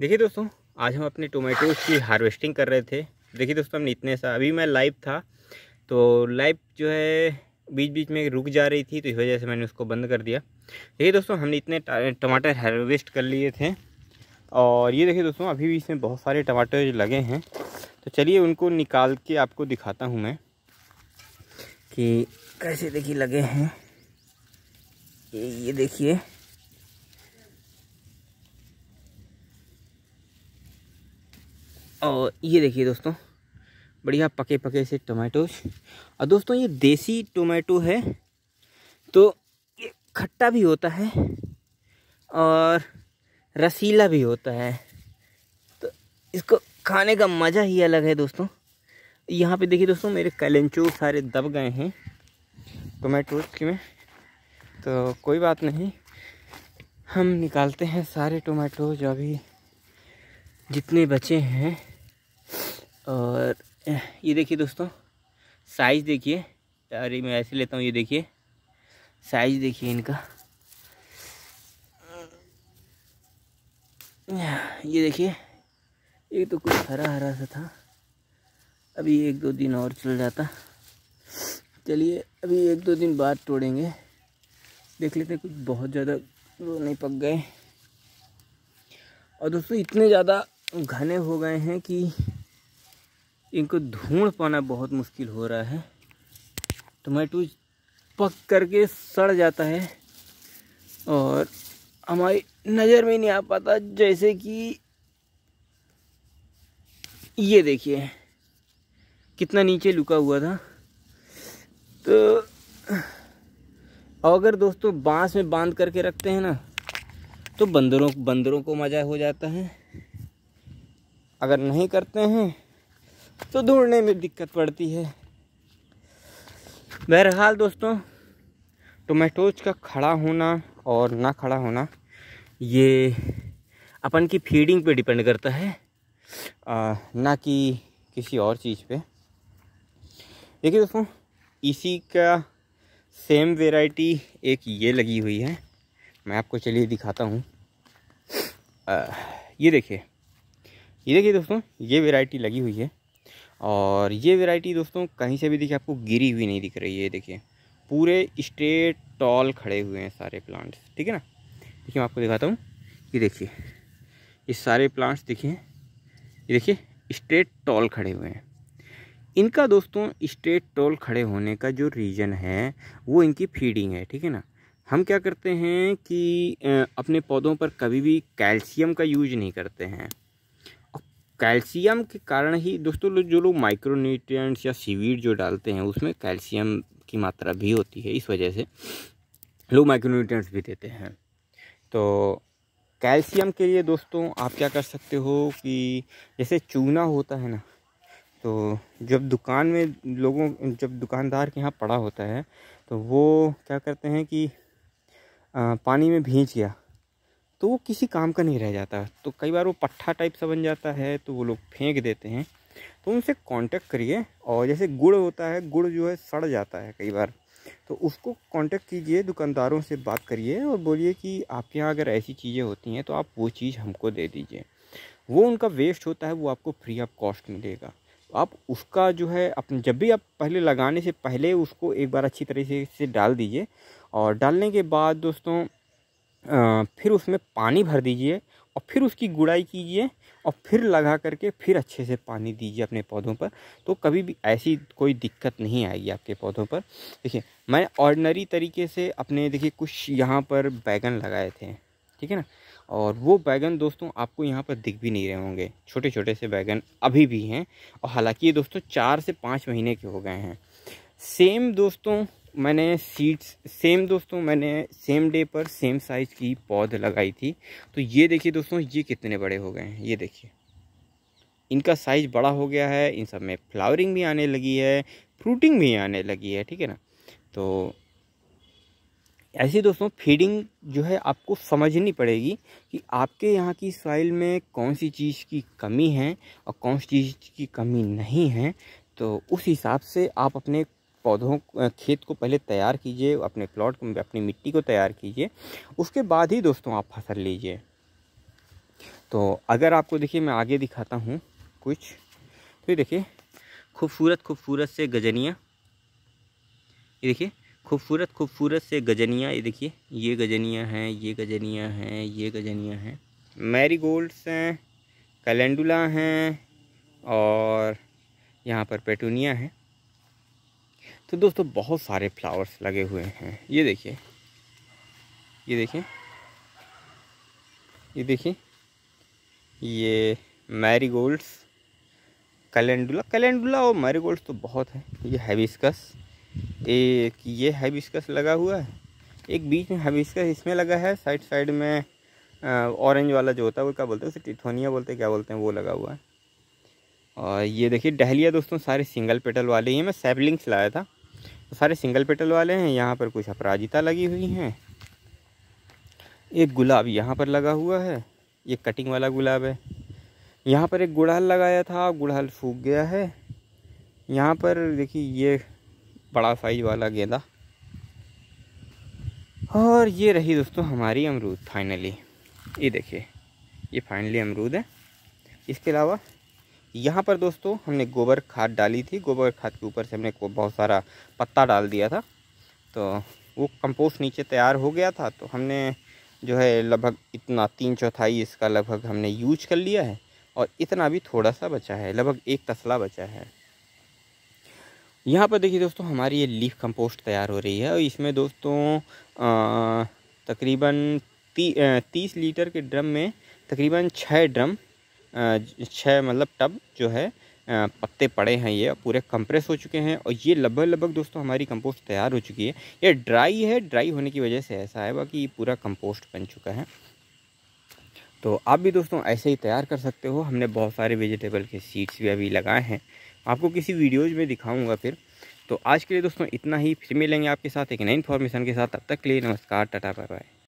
देखिए दोस्तों आज हम अपने टोमेटोज़ की हार्वेस्टिंग कर रहे थे देखिए दोस्तों हमने इतने सा अभी मैं लाइव था तो लाइव जो है बीच बीच में रुक जा रही थी तो इस वजह से मैंने उसको बंद कर दिया देखिए दोस्तों हमने इतने टमाटर हार्वेस्ट कर लिए थे और ये देखिए दोस्तों अभी भी इसमें बहुत सारे टमाटर लगे हैं तो चलिए उनको निकाल के आपको दिखाता हूँ मैं कि कैसे देखिए लगे हैं ये देखिए और ये देखिए दोस्तों बढ़िया पके पके से टोमेटो और दोस्तों ये देसी टोमेटो है तो ये खट्टा भी होता है और रसीला भी होता है तो इसको खाने का मज़ा ही अलग है दोस्तों यहाँ पे देखिए दोस्तों मेरे कैलेंचो सारे दब गए हैं टोमेटोज में तो कोई बात नहीं हम निकालते हैं सारे टोमेटो जो अभी जितने बचे हैं और ये देखिए दोस्तों साइज़ देखिए अरे मैं ऐसे लेता हूँ ये देखिए साइज देखिए इनका ये देखिए ये तो कुछ हरा हरा सा था अभी एक दो दिन और चल जाता चलिए अभी एक दो दिन बाद तोड़ेंगे देख लेते हैं कुछ बहुत ज़्यादा वो नहीं पक गए और दोस्तों इतने ज़्यादा घने हो गए हैं कि इनको ढूंढ पाना बहुत मुश्किल हो रहा है टमाटो पक करके सड़ जाता है और हमारी नज़र में नहीं आ पाता जैसे कि ये देखिए कितना नीचे लुका हुआ था तो अगर दोस्तों बांस में बांध करके रखते हैं ना तो बंदरों बंदरों को मज़ा हो जाता है अगर नहीं करते हैं तो ढूंढने में दिक्कत पड़ती है बहरहाल दोस्तों टोमेटोज तो का खड़ा होना और ना खड़ा होना ये अपन की फीडिंग पे डिपेंड करता है आ, ना कि किसी और चीज़ पे देखिए दोस्तों इसी का सेम वेराइटी एक ये लगी हुई है मैं आपको चलिए दिखाता हूँ ये देखिए ये देखिए दोस्तों ये वेराइटी लगी हुई है और ये वेराइटी दोस्तों कहीं से भी देखिए आपको गिरी हुई नहीं दिख रही है देखिए पूरे स्ट्रेट टॉल खड़े हुए हैं सारे प्लांट्स ठीक है ना देखिए मैं आपको दिखाता हूँ ये देखिए ये सारे प्लांट्स देखिए ये देखिए स्ट्रेट टॉल खड़े हुए हैं इनका दोस्तों स्ट्रेट टॉल खड़े होने का जो रीज़न है वो इनकी फीडिंग है ठीक है ना हम क्या करते हैं कि अपने पौधों पर कभी भी कैल्शियम का यूज नहीं करते हैं कैल्शियम के कारण ही दोस्तों जो लोग माइक्रोन्यूट्रिएंट्स या सीवीड जो डालते हैं उसमें कैल्शियम की मात्रा भी होती है इस वजह से लोग माइक्रोन्यूट्रिएंट्स भी देते हैं तो कैल्शियम के लिए दोस्तों आप क्या कर सकते हो कि जैसे चूना होता है ना तो जब दुकान में लोगों जब दुकानदार के यहाँ पड़ा होता है तो वो क्या करते हैं कि आ, पानी में भींच गया तो वो किसी काम का नहीं रह जाता तो कई बार वो पट्ठा टाइप सा बन जाता है तो वो लोग फेंक देते हैं तो उनसे कांटेक्ट करिए और जैसे गुड़ होता है गुड़ जो है सड़ जाता है कई बार तो उसको कांटेक्ट कीजिए दुकानदारों से बात करिए और बोलिए कि आपके यहाँ अगर ऐसी चीज़ें होती हैं तो आप वो चीज़ हमको दे दीजिए वो उनका वेस्ट होता है वो आपको फ्री ऑफ आप कॉस्ट मिलेगा आप उसका जो है अपने जब भी आप पहले लगाने से पहले उसको एक बार अच्छी तरीके से डाल दीजिए और डालने के बाद दोस्तों फिर उसमें पानी भर दीजिए और फिर उसकी गुड़ाई कीजिए और फिर लगा करके फिर अच्छे से पानी दीजिए अपने पौधों पर तो कभी भी ऐसी कोई दिक्कत नहीं आएगी आपके पौधों पर देखिए मैं ऑर्डनरी तरीके से अपने देखिए कुछ यहाँ पर बैगन लगाए थे ठीक है ना और वो बैगन दोस्तों आपको यहाँ पर दिख भी नहीं रहे होंगे छोटे छोटे से बैगन अभी भी हैं और हालाँकि ये दोस्तों चार से पाँच महीने के हो गए हैं सेम दोस्तों मैंने सीड्स सेम दोस्तों मैंने सेम डे पर सेम साइज़ की पौध लगाई थी तो ये देखिए दोस्तों ये कितने बड़े हो गए हैं ये देखिए इनका साइज़ बड़ा हो गया है इन सब में फ्लावरिंग भी आने लगी है फ्रूटिंग भी आने लगी है ठीक है ना तो ऐसे दोस्तों फीडिंग जो है आपको समझनी पड़ेगी कि आपके यहाँ की सॉइल में कौन सी चीज़ की कमी है और कौन सी चीज़ की कमी नहीं है तो उस हिसाब से आप अपने पौधों खेत को पहले तैयार कीजिए अपने प्लॉट को अपनी मिट्टी को तैयार कीजिए उसके बाद ही दोस्तों आप फसल लीजिए तो अगर आपको देखिए मैं आगे दिखाता हूँ कुछ तो ये देखिए खूबसूरत खूबसूरत से गजनिया ये देखिए खूबसूरत खूबसूरत से गजनिया ये देखिए ये गजनिया हैं ये गजनिया हैं ये गजनिया हैं मैरी गोल्ड्स हैं कैलेंडुला हैं और यहाँ पर पेटूनिया है तो दोस्तों बहुत सारे फ्लावर्स लगे हुए हैं ये देखिए ये देखिए ये देखिए ये मैरीगोल्ड्स कैलेंडुला कैलेंडुला और मैरीगोल्ड्स तो बहुत है ये हैबिस्कस एक ये हैबिस्कस लगा हुआ है एक बीच में हैबिस्कस इसमें लगा है साइड साइड में ऑरेंज वाला जो होता है वो क्या बोलते हैं उसे टिथोनिया बोलते हैं क्या बोलते हैं वो लगा हुआ है और ये देखिए डहलिया दोस्तों सारे सिंगल पेटल वाले ही मैं सैपलिंग्स लाया था तो सारे सिंगल पेटल वाले हैं यहाँ पर कुछ अपराजिता लगी हुई हैं एक गुलाब यहाँ पर लगा हुआ है ये कटिंग वाला गुलाब है यहाँ पर एक गुड़हल लगाया था गुड़हल फूक गया है यहाँ पर देखिए ये बड़ा साइज वाला गेंदा और ये रही दोस्तों हमारी अमरूद फाइनली ये देखिए ये फाइनली अमरूद है इसके अलावा यहाँ पर दोस्तों हमने गोबर खाद डाली थी गोबर खाद के ऊपर से हमने बहुत सारा पत्ता डाल दिया था तो वो कंपोस्ट नीचे तैयार हो गया था तो हमने जो है लगभग इतना तीन चौथाई इसका लगभग हमने यूज कर लिया है और इतना भी थोड़ा सा बचा है लगभग एक तसला बचा है यहाँ पर देखिए दोस्तों हमारी ये लीफ कंपोस्ट तैयार हो रही है और इसमें दोस्तों तकरीबन ती, तीस लीटर के ड्रम में तकरीबन छः ड्रम छः मतलब टब जो है पत्ते पड़े हैं ये पूरे कंप्रेस हो चुके हैं और ये लगभग लगभग दोस्तों हमारी कंपोस्ट तैयार हो चुकी है ये ड्राई है ड्राई होने की वजह से ऐसा है बाकी ये पूरा कंपोस्ट बन चुका है तो आप भी दोस्तों ऐसे ही तैयार कर सकते हो हमने बहुत सारे वेजिटेबल के सीड्स भी अभी लगाए हैं आपको किसी वीडियोज में दिखाऊँगा फिर तो आज के लिए दोस्तों इतना ही फिर मिलेंगे आपके साथ एक नई इन्फॉर्मेशन के साथ तब तक के लिए नमस्कार टाटा बाय बाय